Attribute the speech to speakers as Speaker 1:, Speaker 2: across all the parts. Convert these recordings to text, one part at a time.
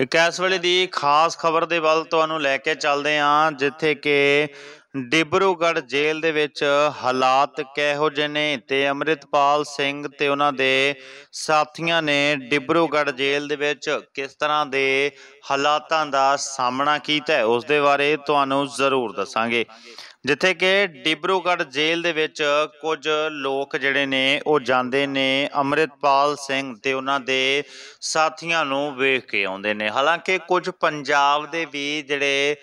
Speaker 1: ਇੱਕ ਇਸ ਵੇਲੇ ਦੀ ਖਾਸ ਖਬਰ ਦੇ ਵੱਲ ਤੁਹਾਨੂੰ ਲੈ ਕੇ ਚੱਲਦੇ ਆਂ ਜਿੱਥੇ ਕਿ ਡਿਬਰੂਗੜ੍ਹ ਜੇਲ੍ਹ ਦੇ ਵਿੱਚ ਹਾਲਾਤ ਕਿਹੋ ਜਿਹੇ ਨੇ ਤੇ ਅਮਰਿਤਪਾਲ ਸਿੰਘ ਤੇ ਉਹਨਾਂ ਦੇ ਸਾਥੀਆਂ ਨੇ ਡਿਬਰੂਗੜ੍ਹ ਜੇਲ੍ਹ ਦੇ ਵਿੱਚ ਕਿਸ ਤਰ੍ਹਾਂ ਦੇ ਹਾਲਾਤਾਂ ਦਾ ਸਾਹਮਣਾ ਕੀਤਾ ਉਸ ਦੇ ਬਾਰੇ ਤੁਹਾਨੂੰ ਜ਼ਰੂਰ ਦੱਸਾਂਗੇ ਜਿੱਥੇ ਕਿ ਡਿਬਰੂਗੜ੍ਹ ਜੇਲ੍ਹ ਦੇ ਵਿੱਚ ਕੁਝ ਲੋਕ ਜਿਹੜੇ ਨੇ ਉਹ ਜਾਂਦੇ ਨੇ ਅਮਰਿਤਪਾਲ ਸਿੰਘ ਤੇ ਉਹਨਾਂ ਦੇ ਸਾਥੀਆਂ ਨੂੰ ਵੇਖ ਕੇ ਆਉਂਦੇ ਨੇ ਹਾਲਾਂਕਿ ਕੁਝ ਪੰਜਾਬ ਦੇ ਵੀ ਜਿਹੜੇ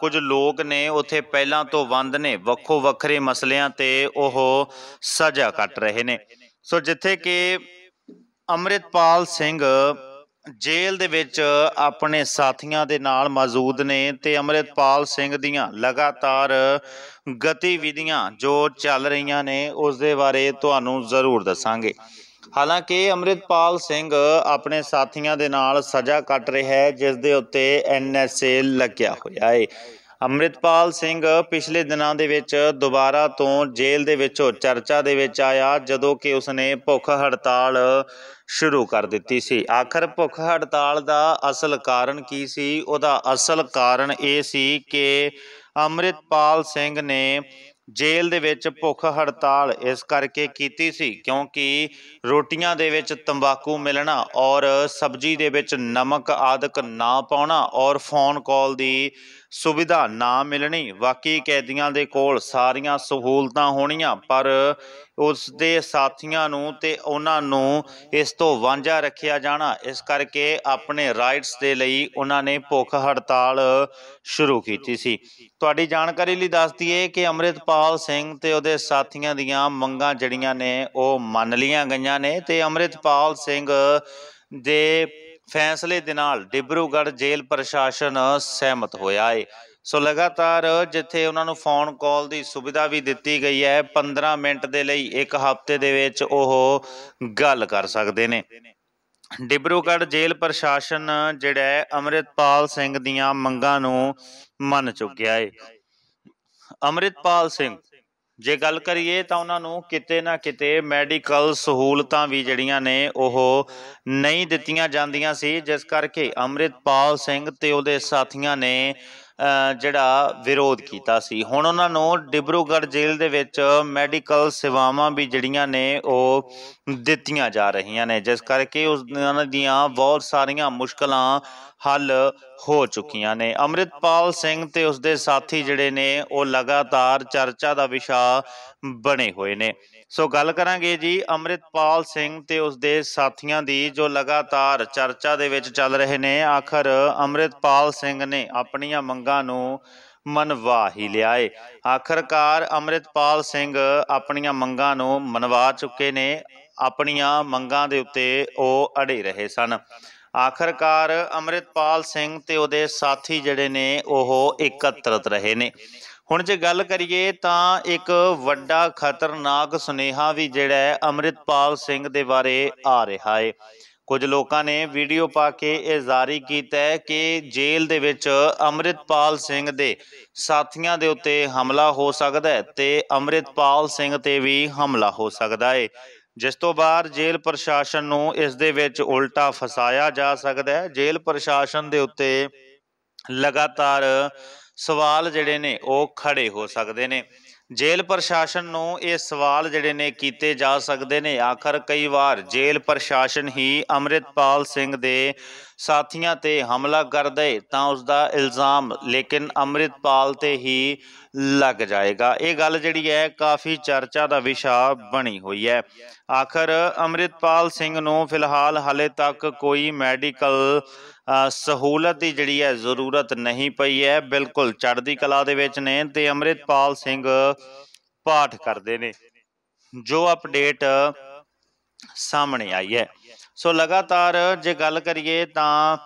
Speaker 1: ਕੁਝ ਲੋਕ ਨੇ ਉੱਥੇ ਪਹਿਲਾਂ ਤੋਂ ਵੰਦ ਨੇ ਵੱਖੋ ਵੱਖਰੇ ਮਸਲਿਆਂ ਤੇ ਉਹ ਸਜ਼ਾ ਕੱਟ ਰਹੇ ਨੇ ਸੋ ਜਿੱਥੇ ਕਿ ਅਮਰਿਤਪਾਲ ਸਿੰਘ ਜੇਲ੍ਹ ਦੇ ਵਿੱਚ ਆਪਣੇ ਸਾਥੀਆਂ ਦੇ ਨਾਲ ਮੌਜੂਦ ਨੇ ਤੇ ਅਮਰਿਤਪਾਲ ਸਿੰਘ ਦੀਆਂ ਲਗਾਤਾਰ ਗਤੀਵਿਧੀਆਂ ਜੋ ਚੱਲ ਰਹੀਆਂ ਨੇ ਉਸ ਦੇ ਬਾਰੇ ਤੁਹਾਨੂੰ ਜ਼ਰੂਰ ਦੱਸਾਂਗੇ ਹਾਲਾਂਕਿ ਅਮਰਿਤਪਾਲ ਸਿੰਘ ਆਪਣੇ ਸਾਥੀਆਂ ਦੇ ਨਾਲ ਸਜ਼ਾ ਕੱਟ ਰਿਹਾ ਹੈ ਜਿਸ ਦੇ ਉੱਤੇ ਐਨਐਸਏ ਲੱਗਿਆ ਹੋਇਆ ਹੈ ਅਮਰਿਤਪਾਲ ਸਿੰਘ ਪਿਛਲੇ ਦਿਨਾਂ ਦੇ ਵਿੱਚ ਦੁਬਾਰਾ ਤੋਂ ਜੇਲ੍ਹ ਦੇ ਵਿੱਚੋਂ ਚਰਚਾ ਦੇ ਵਿੱਚ ਆਇਆ ਜਦੋਂ ਕਿ ਉਸਨੇ ਭੁੱਖ ਹੜਤਾਲ ਸ਼ੁਰੂ ਕਰ ਦਿੱਤੀ ਸੀ ਆਖਰ ਭੁੱਖ ਹੜਤਾਲ ਦਾ ਅਸਲ ਕਾਰਨ ਕੀ ਸੀ ਉਹਦਾ ਅਸਲ ਕਾਰਨ ਇਹ ਸੀ ਕਿ ਅਮਰਿਤਪਾਲ ਸਿੰਘ ਨੇ ਜੇਲ੍ਹ ਦੇ ਵਿੱਚ ਭੁੱਖ ਹੜਤਾਲ ਇਸ ਕਰਕੇ ਕੀਤੀ ਸੀ ਕਿਉਂਕਿ ਰੋਟੀਆਂ ਦੇ ਵਿੱਚ ਤੰਬਾਕੂ ਮਿਲਣਾ ਔਰ ਸਬਜ਼ੀ ਦੇ ਵਿੱਚ ਨਮਕ ਆਦਿਕ ਨਾ ਪਾਉਣਾ ਔਰ ਫੋਨ ਕਾਲ ਦੀ ਸੁਵਿਧਾ ਨਾ ਮਿਲਣੀ ਵਾਕਈ ਕੈਦੀਆਂ ਦੇ ਕੋਲ ਸਾਰੀਆਂ ਸਹੂਲਤਾਂ ਹੋਣੀਆਂ ਪਰ ਉਸ ਦੇ ਸਾਥੀਆਂ ਨੂੰ ਤੇ ਉਹਨਾਂ ਨੂੰ ਇਸ ਤੋਂ ਵਾਂਝਾ ਰੱਖਿਆ ਜਾਣਾ ਇਸ ਕਰਕੇ ਆਪਣੇ ਰਾਈਟਸ ਦੇ ਲਈ ਉਹਨਾਂ ਨੇ ਭੁੱਖ ਹੜਤਾਲ ਸ਼ੁਰੂ ਕੀਤੀ ਸੀ ਤੁਹਾਡੀ ਜਾਣਕਾਰੀ ਲਈ ਦੱਸ ਦਈਏ ਕਿ ਅਮਰਿਤਪਾਲ ਸਿੰਘ ਤੇ ਉਹਦੇ ਸਾਥੀਆਂ ਦੀਆਂ ਮੰਗਾਂ ਜੜੀਆਂ ਨੇ ਉਹ ਮੰਨ ਲੀਆਂ ਗਈਆਂ ਨੇ ਤੇ ਅਮਰਿਤਪਾਲ ਸਿੰਘ ਦੇ ਫੈਸਲੇ ਦੇ ਨਾਲ ਡਿਬਰੂਗੜ ਜੇਲ੍ਹ ਪ੍ਰਸ਼ਾਸਨ ਸਹਿਮਤ ਹੋਇਆ ਹੈ ਸੋ ਲਗਾਤਾਰ ਜਿੱਥੇ ਉਹਨਾਂ ਨੂੰ ਫੋਨ ਕਾਲ ਦੀ ਸੁਵਿਧਾ ਵੀ ਦਿੱਤੀ ਗਈ ਹੈ 15 ਮਿੰਟ ਦੇ ਲਈ ਇੱਕ ਹਫ਼ਤੇ ਦੇ ਵਿੱਚ ਉਹ ਗੱਲ ਕਰ ਸਕਦੇ ਨੇ ਡਿਬਰੂਗੜ ਜੇਲ੍ਹ ਪ੍ਰਸ਼ਾਸਨ ਜਿਹੜਾ ਹੈ ਅਮਰਿਤਪਾਲ ਸਿੰਘ ਦੀਆਂ ਮੰਗਾਂ ਨੂੰ ਮੰਨ ਚੁੱਕਿਆ ਹੈ ਅਮਰਿਤਪਾਲ ਸਿੰਘ ਜੇ ਗੱਲ ਕਰੀਏ ਤਾਂ ਉਹਨਾਂ ਨੂੰ ਕਿਤੇ ਨਾ ਕਿਤੇ ਮੈਡੀਕਲ ਸਹੂਲਤਾਂ ਵੀ ਜਿਹੜੀਆਂ ਨੇ ਉਹ ਨਹੀਂ ਦਿੱਤੀਆਂ ਜਾਂਦੀਆਂ ਸੀ ਜਿਸ ਕਰਕੇ ਅਮਰਿਤਪਾਲ ਸਿੰਘ ਤੇ ਉਹਦੇ ਸਾਥੀਆਂ ਨੇ ਜਿਹੜਾ ਵਿਰੋਧ ਕੀਤਾ ਸੀ ਹੁਣ ਉਹਨਾਂ ਨੂੰ ਡਿਬਰੂਗੜ ਜੇਲ੍ਹ ਦੇ ਵਿੱਚ ਮੈਡੀਕਲ ਸੇਵਾਵਾਂ ਵੀ ਜਿਹੜੀਆਂ ਨੇ ਉਹ ਦਿੱਤੀਆਂ ਜਾ ਰਹੀਆਂ ਨੇ ਜਿਸ ਕਰਕੇ ਉਹਨਾਂ ਦੀਆਂ ਬਹੁਤ ਸਾਰੀਆਂ ਮੁਸ਼ਕਲਾਂ ਹੱਲ ਹੋ ਚੁੱਕੀਆਂ ਨੇ ਅਮਰਿਤਪਾਲ ਸਿੰਘ ਤੇ ਉਸਦੇ ਸਾਥੀ ਜਿਹੜੇ ਨੇ ਉਹ ਲਗਾਤਾਰ ਚਰਚਾ ਦਾ ਵਿਸ਼ਾ ਬਣੇ ਹੋਏ ਨੇ ਸੋ ਗੱਲ ਕਰਾਂਗੇ ਜੀ ਅਮਰਿਤਪਾਲ ਸਿੰਘ ਤੇ ਉਸ ਦੇ ਸਾਥੀਆਂ ਦੀ ਜੋ ਲਗਾਤਾਰ ਚਰਚਾ ਦੇ ਵਿੱਚ ਚੱਲ ਰਹੇ ਨੇ ਆਖਰ ਅਮਰਿਤਪਾਲ ਸਿੰਘ ਨੇ ਆਪਣੀਆਂ ਮੰਗਾਂ ਨੂੰ ਮਨਵਾ ਹੀ ਲਿਆਏ ਆਖਰਕਾਰ ਅਮਰਿਤਪਾਲ ਸਿੰਘ ਆਪਣੀਆਂ ਮੰਗਾਂ ਨੂੰ ਮਨਵਾ ਚੁੱਕੇ ਨੇ ਆਪਣੀਆਂ ਮੰਗਾਂ ਦੇ ਉੱਤੇ ਉਹ ਅੜੇ ਰਹੇ ਸਨ ਆਖਰਕਾਰ ਅਮਰਿਤਪਾਲ ਸਿੰਘ ਤੇ ਉਹਦੇ ਸਾਥੀ ਜਿਹੜੇ ਨੇ ਉਹ ਇਕੱਤਰਤ ਰਹੇ ਨੇ ਹੁਣ ਜੇ ਗੱਲ ਕਰੀਏ ਤਾਂ ਇੱਕ ਵੱਡਾ ਖਤਰਨਾਕ ਸੁਨੇਹਾ ਵੀ ਜਿਹੜਾ ਹੈ ਅਮਰਿਤਪਾਲ ਸਿੰਘ ਦੇ ਬਾਰੇ ਆ ਰਿਹਾ ਹੈ ਕੁਝ ਲੋਕਾਂ ਨੇ ਵੀਡੀਓ ਪਾ ਕੇ ਇਹ ਜ਼ਾਰੀ ਕੀਤਾ ਹੈ ਕਿ ਜੇਲ੍ਹ ਦੇ ਵਿੱਚ ਅਮਰਿਤਪਾਲ ਸਿੰਘ ਦੇ ਸਾਥੀਆਂ ਦੇ ਉੱਤੇ ਹਮਲਾ ਹੋ ਸਕਦਾ ਹੈ ਤੇ ਅਮਰਿਤਪਾਲ ਸਿੰਘ ਤੇ ਵੀ ਹਮਲਾ ਹੋ ਸਕਦਾ ਹੈ ਜਿਸ ਤੋਂ ਬਾਅਦ ਜੇਲ੍ਹ ਪ੍ਰਸ਼ਾਸਨ ਨੂੰ ਇਸ ਦੇ ਵਿੱਚ ਉਲਟਾ ਫਸਾਇਆ ਜਾ ਸਕਦਾ ਹੈ ਜੇਲ੍ਹ ਪ੍ਰਸ਼ਾਸਨ ਦੇ ਉੱਤੇ ਲਗਾਤਾਰ ਸਵਾਲ ਜਿਹੜੇ ਨੇ ਉਹ ਖੜੇ ਹੋ ਸਕਦੇ ਨੇ ਜੇਲ੍ਹ ਪ੍ਰਸ਼ਾਸਨ ਨੂੰ ਇਹ ਸਵਾਲ ਜਿਹੜੇ ਨੇ ਕੀਤੇ ਜਾ ਸਕਦੇ ਨੇ ਆਖਰ ਕਈ ਵਾਰ ਜੇਲ੍ਹ ਪ੍ਰਸ਼ਾਸਨ ਹੀ ਅਮਰਿਤਪਾਲ ਸਿੰਘ ਦੇ ਸਾਥੀਆਂ ਤੇ ਹਮਲਾ ਕਰ ਦੇ ਤਾਂ ਉਸ ਦਾ ਇਲਜ਼ਾਮ ਲੇਕਿਨ ਅਮਰਿਤਪਾਲ ਤੇ ਹੀ ਲੱਗ ਜਾਏਗਾ ਇਹ ਗੱਲ ਜਿਹੜੀ ਹੈ ਕਾਫੀ ਚਰਚਾ ਦਾ ਵਿਸ਼ਾ ਬਣੀ ਹੋਈ ਹੈ ਆਖਰ ਅਮਰਿਤਪਾਲ ਸਿੰਘ ਨੂੰ ਫਿਲਹਾਲ ਹਲੇ ਤੱਕ ਕੋਈ ਮੈਡੀਕਲ ਸਹੂਲਤ ਦੀ ਜਿਹੜੀ ਹੈ ਜ਼ਰੂਰਤ ਨਹੀਂ ਪਈ ਹੈ ਬਿਲਕੁਲ ਚੜ੍ਹਦੀ ਕਲਾ ਦੇ ਵਿੱਚ ਨੇ ਤੇ ਅਮਰਿਤਪਾਲ ਸਿੰਘ ਪਾਠ ਕਰਦੇ ਨੇ ਜੋ ਅਪਡੇਟ ਸਾਹਮਣੇ ਆਈ ਹੈ ਸੋ ਲਗਾਤਾਰ ਜੇ ਗੱਲ ਕਰੀਏ ਤਾਂ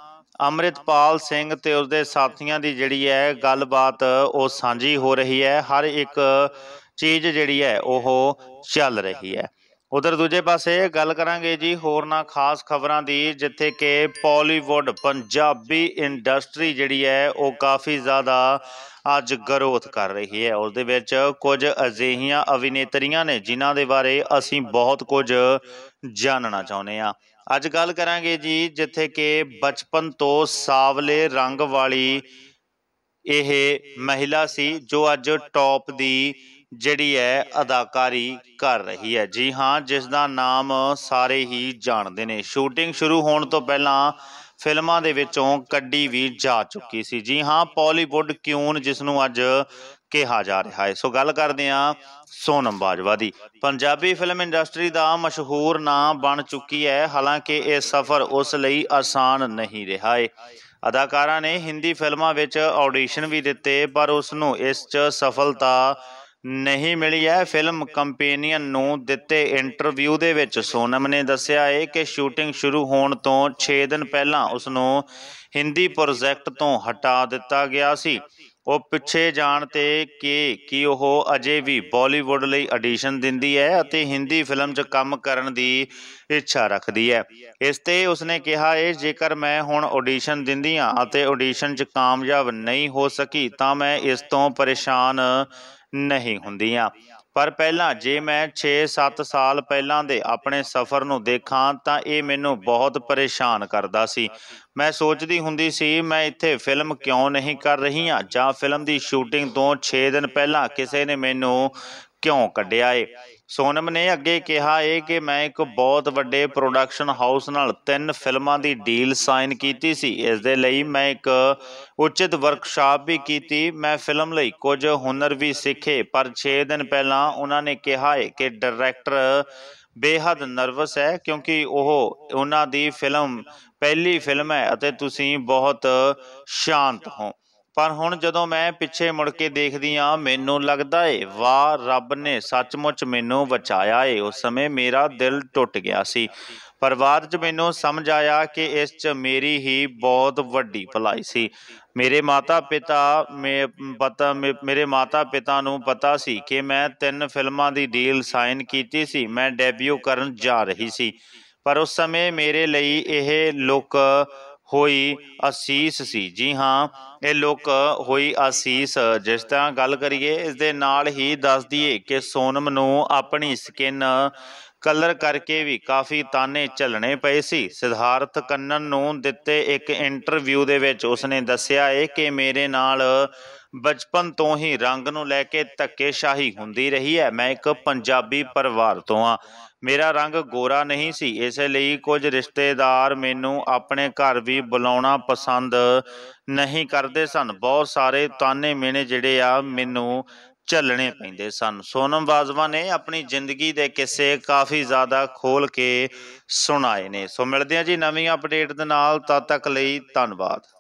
Speaker 1: ਅਮਰਿਤਪਾਲ ਸਿੰਘ ਤੇ ਉਸਦੇ ਸਾਥੀਆਂ ਦੀ ਜਿਹੜੀ ਹੈ ਗੱਲਬਾਤ ਉਹ ਸਾਂਝੀ ਹੋ ਰਹੀ ਹੈ ਹਰ ਇੱਕ ਚੀਜ਼ ਜਿਹੜੀ ਹੈ ਉਹ ਚੱਲ ਰਹੀ ਹੈ ਉਧਰ ਦੂਜੇ ਪਾਸੇ ਗੱਲ ਕਰਾਂਗੇ ਜੀ ਹੋਰ ਨਾ ਖਾਸ ਖਬਰਾਂ ਦੀ ਜਿੱਥੇ ਕਿ ਪੋਲੀਵੁੱਡ ਪੰਜਾਬੀ ਇੰਡਸਟਰੀ ਜਿਹੜੀ ਹੈ ਉਹ ਕਾਫੀ ਜ਼ਿਆਦਾ ਅੱਜ ਗਰੋਥ ਕਰ ਰਹੀ ਹੈ ਉਸ ਦੇ ਵਿੱਚ ਕੁਝ ਅਜੀਹੀਆਂ ਅਭਿਨੇਤਰੀਆਂ ਨੇ ਜਿਨ੍ਹਾਂ ਦੇ ਬਾਰੇ ਅਸੀਂ ਬਹੁਤ ਕੁਝ ਜਾਣਨਾ ਚਾਹੁੰਦੇ ਆ ਅੱਜ ਗੱਲ ਕਰਾਂਗੇ ਜੀ ਜਿੱਥੇ ਕਿ ਬਚਪਨ ਤੋਂ ਸਾਵਲੇ ਰੰਗ ਵਾਲੀ ਇਹ ਮਹਿਲਾ ਸੀ ਜੋ ਅੱਜ ਟੌਪ ਦੀ ਜਿਹੜੀ ਹੈ ਅਦਾਕਾਰੀ ਕਰ ਰਹੀ ਹੈ ਜੀ ਹਾਂ ਜਿਸ ਦਾ ਨਾਮ ਸਾਰੇ ਹੀ ਜਾਣਦੇ ਨੇ ਸ਼ੂਟਿੰਗ ਸ਼ੁਰੂ ਹੋਣ ਤੋਂ ਪਹਿਲਾਂ ਫਿਲਮਾਂ ਦੇ ਵਿੱਚੋਂ ਕੱਢੀ ਵੀ ਜਾ ਚੁੱਕੀ ਸੀ ਜੀ ਹਾਂ ਪਾਲੀਵੁੱਡ ਕਿਉਂ ਜਿਸ ਨੂੰ ਅੱਜ ਕਿਹਾ ਜਾ ਰਿਹਾ ਹੈ ਸੋ ਗੱਲ ਕਰਦੇ ਹਾਂ ਸੋਨਮ ਬਾਜਵਾ ਦੀ ਪੰਜਾਬੀ ਫਿਲਮ ਇੰਡਸਟਰੀ ਦਾ ਮਸ਼ਹੂਰ ਨਾਂ ਬਣ ਚੁੱਕੀ ਹੈ ਹਾਲਾਂਕਿ ਇਹ ਸਫ਼ਰ ਉਸ ਲਈ ਆਸਾਨ ਨਹੀਂ ਰਿਹਾ ਹੈ ਅਦਾਕਾਰਾ ਨੇ ਹਿੰਦੀ ਫਿਲਮਾਂ ਵਿੱਚ ਆਡੀਸ਼ਨ ਵੀ ਦਿੱਤੇ ਪਰ ਉਸ ਨੂੰ ਇਸ 'ਚ ਸਫਲਤਾ ਨਹੀਂ ਮਿਲੀ ਹੈ ਫਿਲਮ ਕੰਪੇਨੀਅਨ ਨੂੰ ਦਿੱਤੇ ਇੰਟਰਵਿਊ ਦੇ ਵਿੱਚ ਸੋਨਮ ਨੇ ਦੱਸਿਆ ਹੈ ਕਿ ਸ਼ੂਟਿੰਗ ਸ਼ੁਰੂ ਹੋਣ ਤੋਂ 6 ਦਿਨ ਪਹਿਲਾਂ ਉਸ ਨੂੰ ਹਿੰਦੀ ਪ੍ਰੋਜੈਕਟ ਤੋਂ ਹਟਾ ਦਿੱਤਾ ਗਿਆ ਸੀ ਉਹ ਪਿੱਛੇ ਜਾਣ ਤੇ ਕਿ ਕੀ ਉਹ ਅਜੇ ਵੀ ਬਾਲੀਵੁੱਡ ਲਈ ਆਡੀਸ਼ਨ ਦਿੰਦੀ ਹੈ ਅਤੇ ਹਿੰਦੀ ਫਿਲਮ 'ਚ ਕੰਮ ਕਰਨ ਦੀ ਇੱਛਾ ਰੱਖਦੀ ਹੈ ਇਸ ਤੇ ਉਸਨੇ ਕਿਹਾ ਇਹ ਜੇਕਰ ਮੈਂ ਹੁਣ ਆਡੀਸ਼ਨ ਦਿੰਦੀ ਹਾਂ ਅਤੇ ਆਡੀਸ਼ਨ 'ਚ ਕਾਮਯਾਬ ਨਹੀਂ ਹੋ ਸਕੀ ਤਾਂ ਮੈਂ ਇਸ ਤੋਂ ਪਰੇਸ਼ਾਨ ਨਹੀਂ ਹੁੰਦੀਆਂ ਪਰ ਪਹਿਲਾਂ ਜੇ ਮੈਂ 6-7 ਸਾਲ ਪਹਿਲਾਂ ਦੇ ਆਪਣੇ ਸਫ਼ਰ ਨੂੰ ਦੇਖਾਂ ਤਾਂ ਇਹ ਮੈਨੂੰ ਬਹੁਤ ਪਰੇਸ਼ਾਨ ਕਰਦਾ ਸੀ ਮੈਂ ਸੋਚਦੀ ਹੁੰਦੀ ਸੀ ਮੈਂ ਇੱਥੇ ਫਿਲਮ ਕਿਉਂ ਨਹੀਂ ਕਰ ਰਹੀ ਹਾਂ ਜਾਂ ਫਿਲਮ ਦੀ ਸ਼ੂਟਿੰਗ ਤੋਂ 6 ਦਿਨ ਪਹਿਲਾਂ ਕਿਸੇ ਨੇ ਮੈਨੂੰ ਕਿਉਂ ਕੱਢਿਆ ਏ ਸੋਨਮ ਨੇ ਅੱਗੇ ਕਿਹਾ ਏ ਕਿ ਮੈਂ ਇੱਕ ਬਹੁਤ ਵੱਡੇ ਪ੍ਰੋਡਕਸ਼ਨ ਹਾਊਸ ਨਾਲ ਤਿੰਨ ਫਿਲਮਾਂ ਦੀ ਡੀਲ ਸਾਈਨ ਕੀਤੀ ਸੀ ਇਸ ਦੇ ਲਈ ਮੈਂ ਇੱਕ ਉਚਿਤ ਵਰਕਸ਼ਾਪ ਵੀ ਕੀਤੀ ਮੈਂ ਫਿਲਮ ਲਈ ਕੁਝ ਹੁਨਰ ਵੀ ਸਿੱਖੇ ਪਰ 6 ਦਿਨ ਪਹਿਲਾਂ ਉਹਨਾਂ ਨੇ ਕਿਹਾ ਏ ਕਿ ਡਾਇਰੈਕਟਰ ਬੇਹੱਦ ਨਰਵਸ ਹੈ ਕਿਉਂਕਿ ਉਹ ਉਹਨਾਂ ਦੀ ਫਿਲਮ ਪਹਿਲੀ ਫਿਲਮ ਹੈ ਅਤੇ ਤੁਸੀਂ ਬਹੁਤ ਸ਼ਾਂਤ ਹੋ ਪਰ ਹੁਣ ਜਦੋਂ ਮੈਂ ਪਿੱਛੇ ਮੁੜ ਕੇ ਦੇਖਦੀ ਆ ਮੈਨੂੰ ਲੱਗਦਾ ਏ ਵਾਹ ਰੱਬ ਨੇ ਸੱਚਮੁੱਚ ਮੈਨੂੰ ਬਚਾਇਆ ਏ ਉਸ ਸਮੇਂ ਮੇਰਾ ਦਿਲ ਟੁੱਟ ਗਿਆ ਸੀ ਪਰ ਬਾਅਦ ਚ ਮੈਨੂੰ ਸਮਝ ਆਇਆ ਕਿ ਇਸ ਚ ਮੇਰੀ ਹੀ ਬਹੁਤ ਵੱਡੀ ਭਲਾਈ ਸੀ ਮੇਰੇ ਮਾਤਾ ਪਿਤਾ ਮੇ ਪਤਾ ਮੇਰੇ ਮਾਤਾ ਪਿਤਾ ਨੂੰ ਪਤਾ ਸੀ ਕਿ ਮੈਂ ਤਿੰਨ ਫਿਲਮਾਂ ਦੀ ਡੀਲ ਸਾਈਨ ਕੀਤੀ ਸੀ ਮੈਂ ਡੈਬਿਊ ਕਰਨ ਜਾ ਰਹੀ ਸੀ ਪਰ ਉਸ ਸਮੇਂ ਮੇਰੇ ਲਈ ਇਹ ਲੋਕ ਹੋਈ ਅਸੀਸ ਸੀ ਜੀ ਹਾਂ ਇਹ ਲੋਕ ਹੋਈ ਅਸੀਸ ਜਿਸ ਤਰ੍ਹਾਂ ਗੱਲ ਕਰੀਏ ਇਸ ਦੇ ਨਾਲ ਹੀ ਦੱਸ ਦਈਏ ਕਿ ਸੋਨਮ ਨੂੰ ਆਪਣੀ ਸਕਿਨ ਕਲਰ ਕਰਕੇ ਵੀ ਕਾਫੀ ਤਾਨੇ ਚੱਲਣੇ ਪਏ ਸੀ ਸਿਧਾਰਥ ਕੰਨਨ ਨੂੰ ਦਿੱਤੇ ਇੱਕ ਇੰਟਰਵਿਊ ਦੇ ਵਿੱਚ ਉਸਨੇ ਦੱਸਿਆ ਏ ਕਿ ਮੇਰੇ ਨਾਲ ਬਚਪਨ ਤੋਂ ਹੀ ਰੰਗ ਨੂੰ ਲੈ ਕੇ ਧੱਕੇਸ਼ਾਹੀ ਹੁੰਦੀ ਰਹੀ ਹੈ ਮੈਂ ਇੱਕ ਪੰਜਾਬੀ ਪਰਿਵਾਰ ਤੋਂ ਆ ਮੇਰਾ ਰੰਗ ਗੋਰਾ ਨਹੀਂ ਸੀ ਇਸ ਲਈ ਕੁਝ ਰਿਸ਼ਤੇਦਾਰ ਮੈਨੂੰ ਆਪਣੇ ਘਰ ਵੀ ਬੁਲਾਉਣਾ ਪਸੰਦ ਨਹੀਂ ਕਰਦੇ ਸਨ ਬਹੁਤ ਸਾਰੇ ਤਾਨੇ ਮੇਨੇ ਜਿਹੜੇ ਆ ਮੈਨੂੰ ਚੱਲਣੇ ਪੈਂਦੇ ਸਨ ਸੋਨਮ ਬਾਜਵਾ ਨੇ ਆਪਣੀ ਜ਼ਿੰਦਗੀ ਦੇ ਕਿੱਸੇ ਕਾਫੀ ਜ਼ਿਆਦਾ ਖੋਲ ਕੇ ਸੁਣਾਏ ਨੇ ਸੋ ਮਿਲਦੇ ਆ ਜੀ ਨਵੀਂ ਅਪਡੇਟ ਦੇ ਨਾਲ ਤਦ ਤੱਕ ਲਈ ਧੰਨਵਾਦ